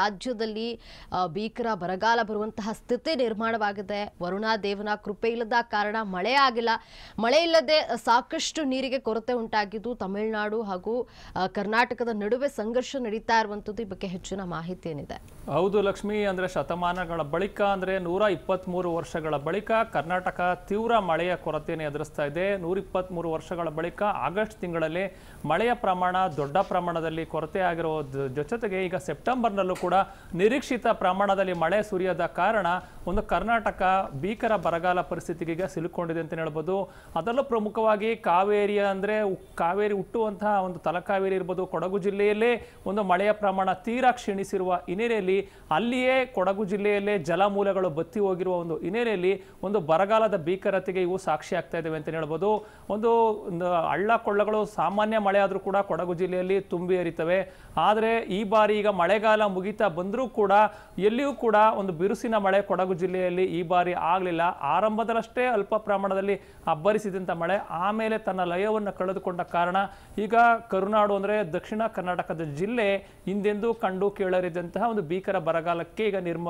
ರಾಜ್ಯದಲ್ಲಿ ಭೀಕರ ಬರಗಾಲ ಬರುವಂತಹ ಸ್ಥಿತಿ ನಿರ್ಮಾಣವಾಗಿದೆ ವರುಣಾ ದೇವನ ಕೃಪೆ ಇಲ್ಲದ ಕಾರಣ ಮಳೆ ಆಗಿಲ್ಲ ಮಳೆ ಇಲ್ಲದೆ ಸಾಕಷ್ಟು ನೀರಿಗೆ ಕೊರತೆ ಉಂಟಾಗಿದ್ದು ತಮಿಳುನಾಡು ಹಾಗೂ ಕರ್ನಾಟಕದ ನಡುವೆ ಸಂಘರ್ಷ ನಡೀತಾ ಇರುವಂತದ್ದು ಈ ಬಗ್ಗೆ ಹೆಚ್ಚಿನ ಮಾಹಿತಿ ಏನಿದೆ ಹೌದು ಲಕ್ಷ್ಮಿ ಅಂದ್ರೆ ಶತಮಾನಗಳ ಬಳಿಕ ಅಂದ್ರೆ ನೂರ ವರ್ಷಗಳ ಬಳಿಕ ಕರ್ನಾಟಕ ತೀವ್ರ ಮಳೆಯ ಕೊರತೆಯನ್ನು ಎದುರಿಸ್ತಾ ಇದೆ ನೂರ ವರ್ಷಗಳ ಬಳಿಕ ಆಗಸ್ಟ್ ತಿಂಗಳಲ್ಲಿ ಮಳೆಯ ಪ್ರಮಾಣ ದೊಡ್ಡ ಪ್ರಮಾಣದಲ್ಲಿ ಕೊರತೆ ಆಗಿರುವ ಜೊತೆಗೆ ಈಗ ಸೆಪ್ಟೆಂಬರ್ನಲ್ಲೂ ಕೂಡ ನಿರೀಕ್ಷಿತ ಪ್ರಮಾಣದಲ್ಲಿ ಮಳೆ ಸುರಿಯದ ಕಾರಣ ಒಂದು ಕರ್ನಾಟಕ ಭೀಕರ ಬರಗಾಲ ಪರಿಸ್ಥಿತಿಗೆ ಸಿಲುಕೊಂಡಿದೆ ಅಂತ ಹೇಳ್ಬೋದು ಅದರಲ್ಲೂ ಪ್ರಮುಖವಾಗಿ ಕಾವೇರಿ ಅಂದರೆ ಕಾವೇರಿ ಹುಟ್ಟುವಂತಹ ಒಂದು ತಲಕಾವೇರಿ ಇರ್ಬೋದು ಕೊಡಗು ಜಿಲ್ಲೆಯಲ್ಲೇ ಒಂದು ಮಳೆಯ ಪ್ರಮಾಣ ತೀರಾ ಕ್ಷೀಣಿಸಿರುವ ಹಿನ್ನೆಲೆಯಲ್ಲಿ ಅಲ್ಲಿಯೇ ಕೊಡಗು ಜಿಲ್ಲೆಯಲ್ಲೇ ಜಲಮೂಲಗಳು ಬತ್ತಿ ಹೋಗಿರುವ ಒಂದು ಹಿನ್ನೆಲೆಯಲ್ಲಿ ಒಂದು ಬರಗಾಲದ ಭೀಕರತೆಗೆ ಇವು ಸಾಕ್ಷಿ ಆಗ್ತಾ ಇದ್ದಾವೆ ಅಂತ ಹೇಳ್ಬೋದು ಒಂದು ಹಳ್ಳ ಕೊಳ್ಳಗಳು ಸಾಮಾನ್ಯ ಮಳೆ ಆದರೂ ಕೂಡ ಕೊಡಗು ಜಿಲ್ಲೆಯಲ್ಲಿ ತುಂಬಿ ಹರಿತವೆ ಆದರೆ ಈ ಬಾರಿ ಈಗ ಮಳೆಗಾಲ ಮುಗಿತಾ ಬಂದರೂ ಕೂಡ ಎಲ್ಲಿಯೂ ಕೂಡ ಒಂದು ಬಿರುಸಿನ ಮಳೆ ಕೊಡಗು ಜಿಲ್ಲೆಯಲ್ಲಿ ಈ ಬಾರಿ ಆಗಲಿಲ್ಲ ಆರಂಭದಲ್ಲಷ್ಟೇ ಅಲ್ಪ ಪ್ರಮಾಣದಲ್ಲಿ ಅಬ್ಬರಿಸಿದಂಥ ಮಳೆ ಆಮೇಲೆ ತನ್ನ ಲಯವನ್ನು ಕಳೆದುಕೊಂಡ ಕಾರಣ ಈಗ ಕರುನಾಡು ಅಂದರೆ ದಕ್ಷಿಣ ಕರ್ನಾಟಕದ ಜಿಲ್ಲೆ ಹಿಂದೆಂದೂ ಕಂಡು ಕೇಳರಿದಂತಹ ಒಂದು ಭೀಕರ ಬರಗಾಲಕ್ಕೆ ಈಗ ನಿರ್ಮ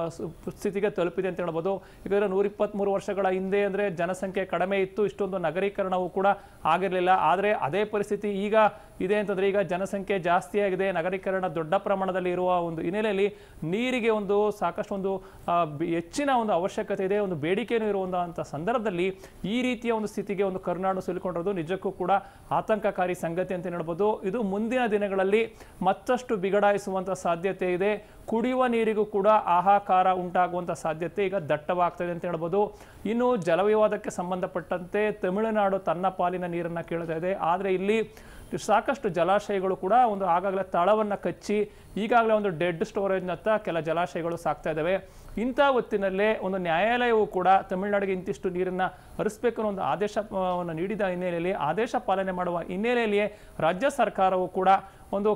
ಸ್ಥಿತಿಗೆ ತಲುಪಿದೆ ಅಂತ ಹೇಳ್ಬೋದು ಈಗ ನೂರಿಪ್ಪತ್ತ್ಮೂರು ವರ್ಷಗಳ ಹಿಂದೆ ಅಂದರೆ ಜನಸಂಖ್ಯೆ ಕಡಿಮೆ ಇತ್ತು ಇಷ್ಟೊಂದು ನಗರೀಕರಣವು ಕೂಡ ಆಗಿರಲಿಲ್ಲ ಆದರೆ ಅದೇ ಪರಿಸ್ಥಿತಿ ಈಗ ಇದೆ ಅಂತಂದರೆ ಈಗ ಜನಸಂಖ್ಯೆ ಜಾಸ್ತಿಯಾಗಿದೆ ನಗರೀಕರಣ ದೊಡ್ಡ ಪ್ರಮಾಣದಲ್ಲಿ ಇರುವ ಒಂದು ಹಿನ್ನೆಲೆ ಹಿನ್ನೆಲೆಯಲ್ಲಿ ನೀರಿಗೆ ಒಂದು ಸಾಕಷ್ಟು ಒಂದು ಹೆಚ್ಚಿನ ಒಂದು ಅವಶ್ಯಕತೆ ಇದೆ ಒಂದು ಬೇಡಿಕೆಯೂ ಇರುವಂತಹ ಸಂದರ್ಭದಲ್ಲಿ ಈ ರೀತಿಯ ಒಂದು ಸ್ಥಿತಿಗೆ ಒಂದು ಕರುನಾಡು ಸಿಲುಕೊಂಡಿರೋದು ನಿಜಕ್ಕೂ ಕೂಡ ಆತಂಕಕಾರಿ ಸಂಗತಿ ಅಂತ ಹೇಳ್ಬೋದು ಇದು ಮುಂದಿನ ದಿನಗಳಲ್ಲಿ ಮತ್ತಷ್ಟು ಬಿಗಡಾಯಿಸುವಂತಹ ಸಾಧ್ಯತೆ ಇದೆ ಕುಡಿಯುವ ನೀರಿಗೂ ಕೂಡ ಆಹಾಕಾರ ಉಂಟಾಗುವಂಥ ಸಾಧ್ಯತೆ ಈಗ ದಟ್ಟವಾಗ್ತದೆ ಅಂತ ಹೇಳ್ಬೋದು ಇನ್ನು ಜಲವಿವಾದಕ್ಕೆ ಸಂಬಂಧಪಟ್ಟಂತೆ ತಮಿಳುನಾಡು ತನ್ನ ಪಾಲಿನ ನೀರನ್ನು ಕೇಳ್ತಾ ಇದೆ ಆದರೆ ಇಲ್ಲಿ ಸಾಕಷ್ಟು ಜಲಾಶಯಗಳು ಕೂಡ ಒಂದು ಆಗಾಗಲೇ ತಳವನ್ನು ಕಚ್ಚಿ ಈಗಾಗಲೇ ಒಂದು ಡೆಡ್ ಸ್ಟೋರೇಜ್ನತ್ತ ಕೆಲ ಜಲಾಶಯಗಳು ಸಾಕ್ತಾ ಇದ್ದಾವೆ ಇಂಥ ಹೊತ್ತಿನಲ್ಲೇ ಒಂದು ನ್ಯಾಯಾಲಯವು ಕೂಡ ತಮಿಳುನಾಡಿಗೆ ಇಂತಿಷ್ಟು ನೀರನ್ನು ಹರಿಸಬೇಕು ಅನ್ನೋ ಒಂದು ಆದೇಶವನ್ನು ನೀಡಿದ ಹಿನ್ನೆಲೆಯಲ್ಲಿ ಆದೇಶ ಪಾಲನೆ ಮಾಡುವ ಹಿನ್ನೆಲೆಯಲ್ಲಿಯೇ ರಾಜ್ಯ ಸರ್ಕಾರವು ಕೂಡ ಒಂದು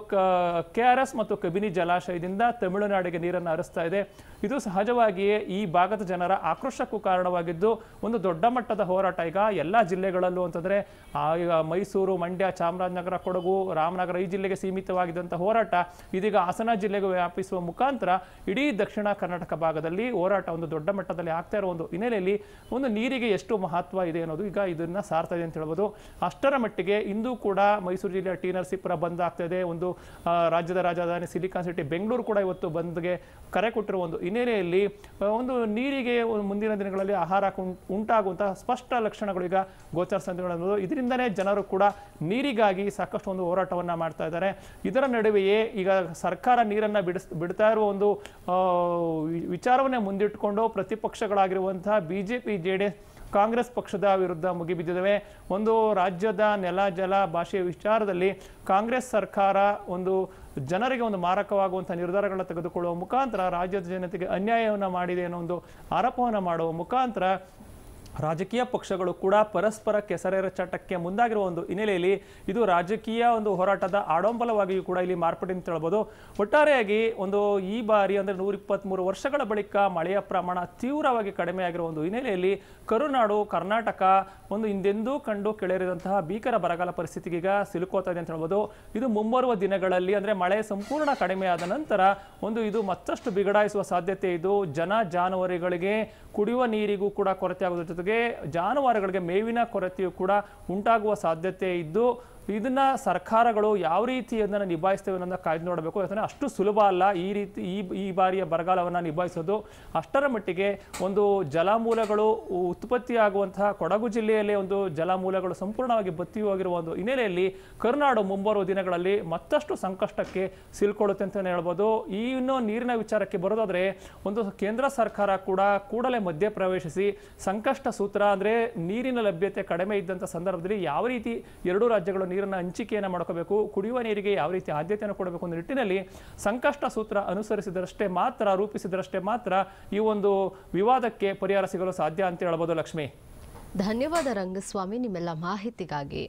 ಕೆ ಆರ್ ಎಸ್ ಮತ್ತು ಕಬಿನಿ ಜಲಾಶಯದಿಂದ ತಮಿಳುನಾಡಿಗೆ ನೀರನ್ನು ಹರಿಸ್ತಾ ಇದೆ ಇದು ಸಹಜವಾಗಿಯೇ ಈ ಭಾಗದ ಜನರ ಆಕ್ರೋಶಕ್ಕೂ ಕಾರಣವಾಗಿದ್ದು ಒಂದು ದೊಡ್ಡ ಮಟ್ಟದ ಹೋರಾಟ ಈಗ ಎಲ್ಲ ಜಿಲ್ಲೆಗಳಲ್ಲೂ ಅಂತಂದರೆ ಈಗ ಮೈಸೂರು ಮಂಡ್ಯ ಚಾಮರಾಜನಗರ ಕೊಡಗು ರಾಮನಗರ ಈ ಜಿಲ್ಲೆಗೆ ಸೀಮಿತವಾಗಿದ್ದಂಥ ಹೋರಾಟ ಇದೀಗ ಹಾಸನ ಜಿಲ್ಲೆಗೆ ವ್ಯಾಪಿಸುವ ಮುಖಾಂತರ ಇಡೀ ದಕ್ಷಿಣ ಕರ್ನಾಟಕ ಭಾಗದಲ್ಲಿ ಹೋರಾಟ ಒಂದು ದೊಡ್ಡ ಮಟ್ಟದಲ್ಲಿ ಆಗ್ತಾ ಇರೋ ಒಂದು ಹಿನ್ನೆಲೆಯಲ್ಲಿ ಒಂದು ನೀರಿಗೆ ಎಷ್ಟು ಮಹತ್ವ ಇದೆ ಅನ್ನೋದು ಈಗ ಇದನ್ನು ಸಾರ್ತಾ ಇದೆ ಅಂತ ಹೇಳ್ಬೋದು ಅಷ್ಟರ ಮಟ್ಟಿಗೆ ಇಂದು ಕೂಡ ಮೈಸೂರು ಜಿಲ್ಲೆಯ ಟಿ ನರಸೀಪುರ ಬಂದ್ ಆಗ್ತಾ ಇದೆ ಒಂದು ರಾಜ್ಯದ ರಾಜಧಾನಿ ಸಿಲಿಕಾನ್ ಸಿಟಿ ಬೆಂಗಳೂರು ಕೂಡ ಇವತ್ತು ಬಂದ್ಗೆ ಕರೆ ಕೊಟ್ಟಿರುವ ಒಂದು ಹಿನ್ನೆಲೆಯಲ್ಲಿ ಒಂದು ನೀರಿಗೆ ಮುಂದಿನ ದಿನಗಳಲ್ಲಿ ಆಹಾರ ಉಂಟಾಗುವಂತಹ ಸ್ಪಷ್ಟ ಲಕ್ಷಣಗಳು ಈಗ ಗೋಚರ ಇದರಿಂದನೇ ಜನರು ಕೂಡ ನೀರಿಗಾಗಿ ಸಾಕಷ್ಟು ಒಂದು ಹೋರಾಟವನ್ನು ಮಾಡ್ತಾ ಇದ್ದಾರೆ ಇದರ ನಡುವೆಯೇ ಈಗ ಸರ್ಕಾರ ನೀರನ್ನು ಬಿಡಿಸ್ ಬಿಡ್ತಾ ಇರುವ ಒಂದು ವಿಚಾರವನ್ನೇ ಮುಂದಿಟ್ಟುಕೊಂಡು ಪ್ರತಿಪಕ್ಷಗಳಾಗಿರುವಂತಹ ಬಿ ಜೆ ಪಿ ಕಾಂಗ್ರೆಸ್ ಪಕ್ಷದ ವಿರುದ್ಧ ಮುಗಿಬಿದ್ದಿದ್ದಾವೆ ಒಂದು ರಾಜ್ಯದ ನೆಲ ಜಲ ಭಾಷೆಯ ವಿಚಾರದಲ್ಲಿ ಕಾಂಗ್ರೆಸ್ ಸರ್ಕಾರ ಸರ್ಕಾರ ಒಂದು ಜನರಿಗೆ ಒಂದು ಮಾರಕವಾಗುವಂಥ ನಿರ್ಧಾರಗಳನ್ನ ತೆಗೆದುಕೊಳ್ಳುವ ಮುಖಾಂತರ ರಾಜ್ಯದ ಜನತೆಗೆ ಅನ್ಯಾಯವನ್ನು ಮಾಡಿದೆ ಅನ್ನೋ ಒಂದು ಆರೋಪವನ್ನು ಮಾಡುವ ಮುಖಾಂತರ ರಾಜಕೀಯ ಪಕ್ಷಗಳು ಕೂಡ ಪರಸ್ಪರ ಕೆಸರೆರ ಚಟಕ್ಕೆ ಮುಂದಾಗಿರುವ ಒಂದು ಹಿನ್ನೆಲೆಯಲ್ಲಿ ಇದು ರಾಜಕೀಯ ಒಂದು ಹೋರಾಟದ ಆಡಂಬಲವಾಗಿಯೂ ಕೂಡ ಇಲ್ಲಿ ಅಂತ ಹೇಳ್ಬೋದು ಒಟ್ಟಾರೆಯಾಗಿ ಒಂದು ಈ ಬಾರಿ ಅಂದರೆ ನೂರಿಪ್ಪತ್ತ್ಮೂರು ವರ್ಷಗಳ ಬಳಿಕ ಮಳೆಯ ಪ್ರಮಾಣ ತೀವ್ರವಾಗಿ ಕಡಿಮೆಯಾಗಿರುವ ಒಂದು ಹಿನ್ನೆಲೆಯಲ್ಲಿ ಕರುನಾಡು ಕರ್ನಾಟಕ ಒಂದು ಹಿಂದೆಂದೂ ಕಂಡು ಕೆಳರಿದಂತಹ ಭೀಕರ ಬರಗಾಲ ಪರಿಸ್ಥಿತಿಗೀಗ ಈಗ ಸಿಲುಕೋತಾ ಇದೆ ಅಂತ ಹೇಳ್ಬೋದು ಇದು ಮುಂಬರುವ ದಿನಗಳಲ್ಲಿ ಅಂದರೆ ಮಳೆ ಸಂಪೂರ್ಣ ಕಡಿಮೆಯಾದ ನಂತರ ಒಂದು ಇದು ಮತ್ತಷ್ಟು ಬಿಗಡಾಯಿಸುವ ಸಾಧ್ಯತೆ ಇದು ಜನ ಜಾನುವಾರುಗಳಿಗೆ ಕುಡಿಯುವ ನೀರಿಗೂ ಕೂಡ ಕೊರತೆ ಆಗುವುದರ ಜೊತೆಗೆ ಜಾನುವಾರುಗಳಿಗೆ ಮೇವಿನ ಕೊರತೆಯು ಕೂಡ ಉಂಟಾಗುವ ಸಾಧ್ಯತೆ ಇದ್ದು ಇದನ್ನು ಸರ್ಕಾರಗಳು ಯಾವ ರೀತಿ ಅದನ್ನು ನಿಭಾಯಿಸ್ತೇವೆ ಅನ್ನೋದನ್ನ ಕಾಯ್ದು ನೋಡಬೇಕು ಯಾಕಂದರೆ ಅಷ್ಟು ಸುಲಭ ಅಲ್ಲ ಈ ರೀತಿ ಈ ಈ ಬಾರಿಯ ಬರಗಾಲವನ್ನು ನಿಭಾಯಿಸೋದು ಅಷ್ಟರ ಮಟ್ಟಿಗೆ ಒಂದು ಜಲಮೂಲಗಳು ಉತ್ಪತ್ತಿಯಾಗುವಂತಹ ಕೊಡಗು ಜಿಲ್ಲೆಯಲ್ಲೇ ಒಂದು ಜಲಮೂಲಗಳು ಸಂಪೂರ್ಣವಾಗಿ ಬತ್ತಿ ಹೋಗಿರುವ ಒಂದು ಹಿನ್ನೆಲೆಯಲ್ಲಿ ಕರ್ನಾಡು ಮುಂಬರುವ ದಿನಗಳಲ್ಲಿ ಮತ್ತಷ್ಟು ಸಂಕಷ್ಟಕ್ಕೆ ಸಿಲ್ಕೊಳ್ಳುತ್ತೆ ಅಂತಲೇ ಹೇಳ್ಬೋದು ಈ ಇನ್ನೂ ನೀರಿನ ವಿಚಾರಕ್ಕೆ ಬರೋದಾದರೆ ಒಂದು ಕೇಂದ್ರ ಸರ್ಕಾರ ಕೂಡ ಕೂಡಲೇ ಮಧ್ಯ ಪ್ರವೇಶಿಸಿ ಸಂಕಷ್ಟ ಸೂತ್ರ ಅಂದರೆ ನೀರಿನ ಲಭ್ಯತೆ ಕಡಿಮೆ ಇದ್ದಂಥ ಸಂದರ್ಭದಲ್ಲಿ ಯಾವ ರೀತಿ ಎರಡೂ ರಾಜ್ಯಗಳು ನೀರನ್ನು ಹಂಚಿಕೆಯನ್ನು ಮಾಡ್ಕೋಬೇಕು ಕುಡಿಯುವ ನೀರಿಗೆ ಯಾವ ರೀತಿ ಆದ್ಯತೆಯನ್ನು ಕೊಡಬೇಕು ಅನ್ನೋ ನಿಟ್ಟಿನಲ್ಲಿ ಸಂಕಷ್ಟ ಸೂತ್ರ ಅನುಸರಿಸಿದರಷ್ಟೇ ಮಾತ್ರ ರೂಪಿಸಿದರಷ್ಟೇ ಮಾತ್ರ ಈ ಒಂದು ವಿವಾದಕ್ಕೆ ಪರಿಹಾರ ಸಿಗಲು ಸಾಧ್ಯ ಅಂತ ಹೇಳಬಹುದು ಲಕ್ಷ್ಮಿ ಧನ್ಯವಾದ ರಂಗಸ್ವಾಮಿ ನಿಮ್ಮೆಲ್ಲ ಮಾಹಿತಿಗಾಗಿ